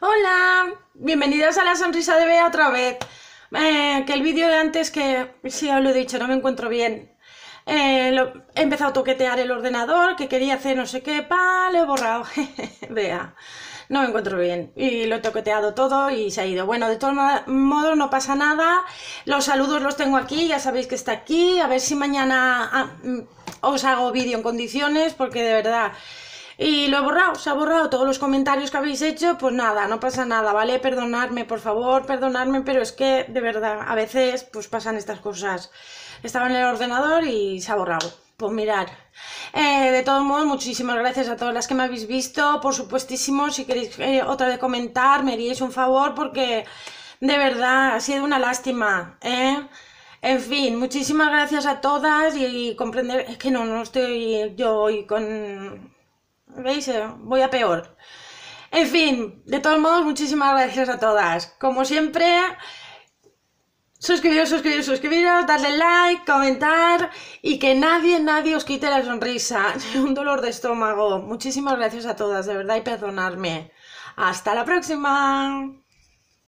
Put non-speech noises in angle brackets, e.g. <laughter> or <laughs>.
Hola, bienvenidos a la sonrisa de Bea otra vez. Eh, que el vídeo de antes, que sí, os lo he dicho, no me encuentro bien. Eh, he empezado a toquetear el ordenador, que quería hacer no sé qué, pa, lo he borrado. <laughs> Vea, no me encuentro bien. Y lo he toqueteado todo y se ha ido. Bueno, de todos modos no pasa nada. Los saludos los tengo aquí, ya sabéis que está aquí. A ver si mañana ah, mm, os hago vídeo en condiciones, porque de verdad y lo he borrado, se ha borrado todos los comentarios que habéis hecho, pues nada, no pasa nada, ¿vale? Perdonadme, por favor, perdonadme, pero es que de verdad, a veces pues pasan estas cosas. Estaba en el ordenador y se ha borrado. Pues mirar. Eh, de todos modos, muchísimas gracias a todas las que me habéis visto. Por supuestísimo, si queréis eh, otra de comentar, me haríais un favor porque de verdad ha sido una lástima. ¿eh? En fin, muchísimas gracias a todas y, comprender, es que no, no estoy yo hoy con ¿Veis? Voy a peor. En fin, de todos modos, muchísimas gracias a todas. Como siempre, suscribiros, suscribiros, suscribiros, darle like, comentar y que nadie, nadie os quite la sonrisa <laughs> un dolor de estómago. Muchísimas gracias a todas, de verdad, y perdonadme. Hasta la próxima.